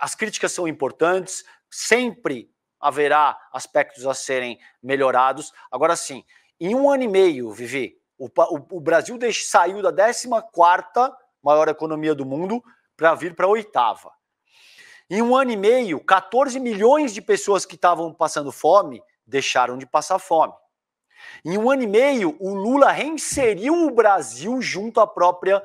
as críticas são importantes, sempre haverá aspectos a serem melhorados. Agora sim, em um ano e meio, Vivi, o, o, o Brasil deixe, saiu da 14 maior economia do mundo para vir para a oitava. Em um ano e meio, 14 milhões de pessoas que estavam passando fome deixaram de passar fome. Em um ano e meio, o Lula reinseriu o Brasil junto à própria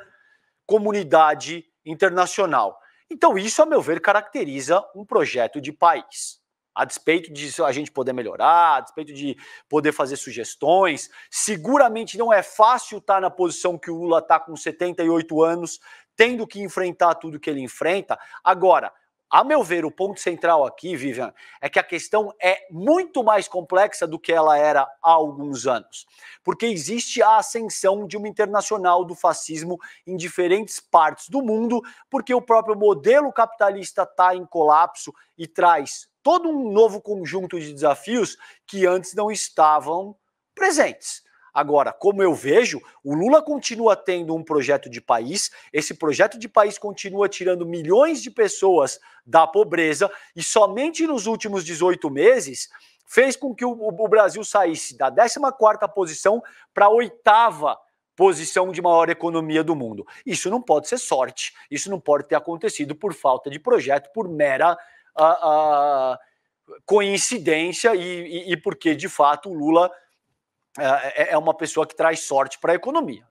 comunidade internacional. Então, isso, a meu ver, caracteriza um projeto de país. A despeito de a gente poder melhorar, a despeito de poder fazer sugestões, seguramente não é fácil estar na posição que o Lula está com 78 anos, tendo que enfrentar tudo que ele enfrenta. Agora, a meu ver, o ponto central aqui, Vivian, é que a questão é muito mais complexa do que ela era há alguns anos, porque existe a ascensão de uma internacional do fascismo em diferentes partes do mundo, porque o próprio modelo capitalista está em colapso e traz todo um novo conjunto de desafios que antes não estavam presentes. Agora, como eu vejo, o Lula continua tendo um projeto de país, esse projeto de país continua tirando milhões de pessoas da pobreza e somente nos últimos 18 meses fez com que o, o Brasil saísse da 14ª posição para a oitava posição de maior economia do mundo. Isso não pode ser sorte, isso não pode ter acontecido por falta de projeto, por mera uh, uh, coincidência e, e, e porque, de fato, o Lula é, é, é uma pessoa que traz sorte para a economia.